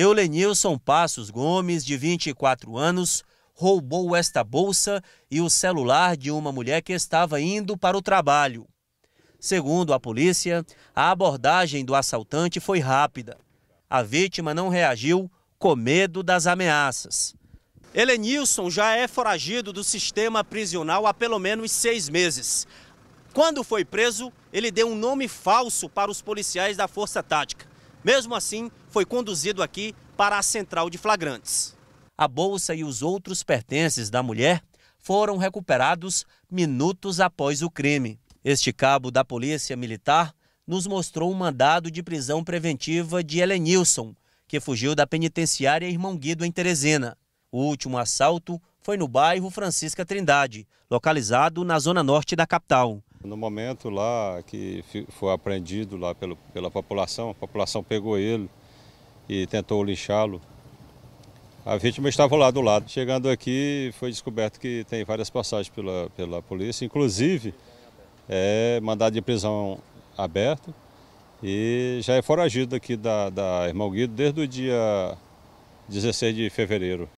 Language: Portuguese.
Eulenilson Passos Gomes, de 24 anos, roubou esta bolsa e o celular de uma mulher que estava indo para o trabalho. Segundo a polícia, a abordagem do assaltante foi rápida. A vítima não reagiu com medo das ameaças. Eulenilson já é foragido do sistema prisional há pelo menos seis meses. Quando foi preso, ele deu um nome falso para os policiais da Força Tática. Mesmo assim, foi conduzido aqui para a central de flagrantes. A bolsa e os outros pertences da mulher foram recuperados minutos após o crime. Este cabo da Polícia Militar nos mostrou um mandado de prisão preventiva de Helenilson, que fugiu da penitenciária Irmão Guido em Teresina. O último assalto foi no bairro Francisca Trindade, localizado na zona norte da capital. No momento lá que foi apreendido lá pelo, pela população, a população pegou ele e tentou lixá-lo. A vítima estava lá do lado. Chegando aqui, foi descoberto que tem várias passagens pela, pela polícia, inclusive é mandado de prisão aberto e já é foragido aqui da, da Irmão Guido desde o dia 16 de fevereiro.